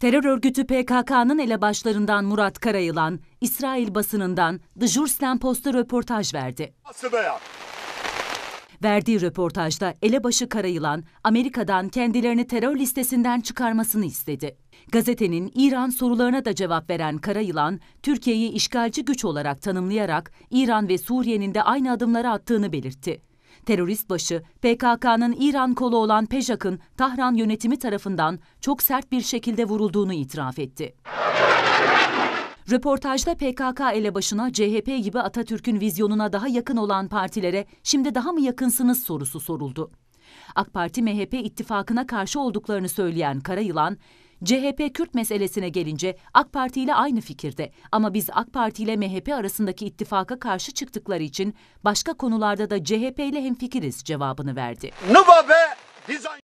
Terör örgütü PKK'nın elebaşlarından Murat Karayılan, İsrail basınından The Juristen Post'a röportaj verdi. Verdiği röportajda elebaşı Karayılan, Amerika'dan kendilerini terör listesinden çıkarmasını istedi. Gazetenin İran sorularına da cevap veren Karayılan, Türkiye'yi işgalci güç olarak tanımlayarak İran ve Suriye'nin de aynı adımları attığını belirtti. Terörist başı PKK'nın İran kolu olan Pejak'ın Tahran yönetimi tarafından çok sert bir şekilde vurulduğunu itiraf etti. Röportajda PKK elebaşına CHP gibi Atatürk'ün vizyonuna daha yakın olan partilere şimdi daha mı yakınsınız sorusu soruldu. AK Parti MHP ittifakına karşı olduklarını söyleyen Karayılan, CHP Kürt meselesine gelince AK Parti ile aynı fikirde ama biz AK Parti ile MHP arasındaki ittifaka karşı çıktıkları için başka konularda da CHP ile hemfikiriz cevabını verdi. Nuba